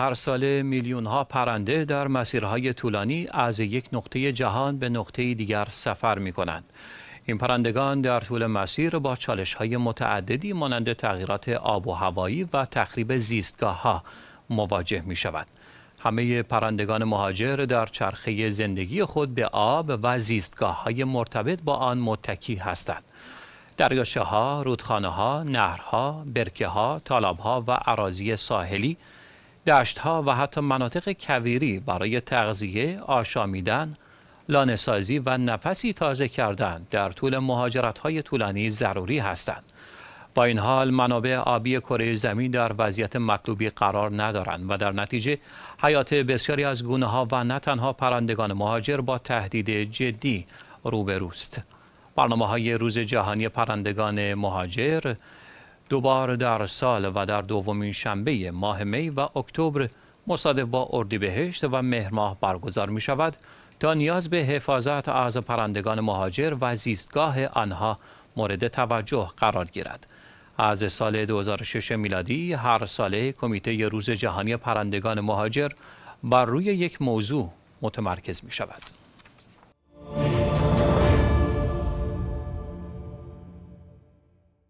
هر ساله میلیون ها پرنده در مسیرهای طولانی از یک نقطه جهان به نقطه دیگر سفر می کنند. این پرندگان در طول مسیر با چالش های متعددی مانند تغییرات آب و هوایی و تخریب زیستگاه ها مواجه می شود. همه پرندگان مهاجر در چرخه زندگی خود به آب و زیستگاه های مرتبط با آن متکی هستند. دریاچه ها، رودخانه ها، نهرها، برکه ها، تالاب ها و عراضی ساحلی دشتها و حتی مناطق کویری برای تغذیه، آشامیدن، لانهسازی و نفسی تازه کردن در طول مهاجرت‌های طولانی ضروری هستند. با این حال منابع آبی کره زمین در وضعیت مطلوبی قرار ندارند و در نتیجه حیات بسیاری از گونه ها و نه تنها پرندگان مهاجر با تهدید جدی روبروست. برنامه های روز جهانی پرندگان مهاجر دوباره در سال و در دومین شنبه ماه می و اکتبر مصادف با اردیبهشت و مهر ماه برگزار می شود تا نیاز به حفاظت از پرندگان مهاجر و زیستگاه آنها مورد توجه قرار گیرد. از سال 2006 میلادی هر ساله کمیته روز جهانی پرندگان مهاجر بر روی یک موضوع متمرکز می شود.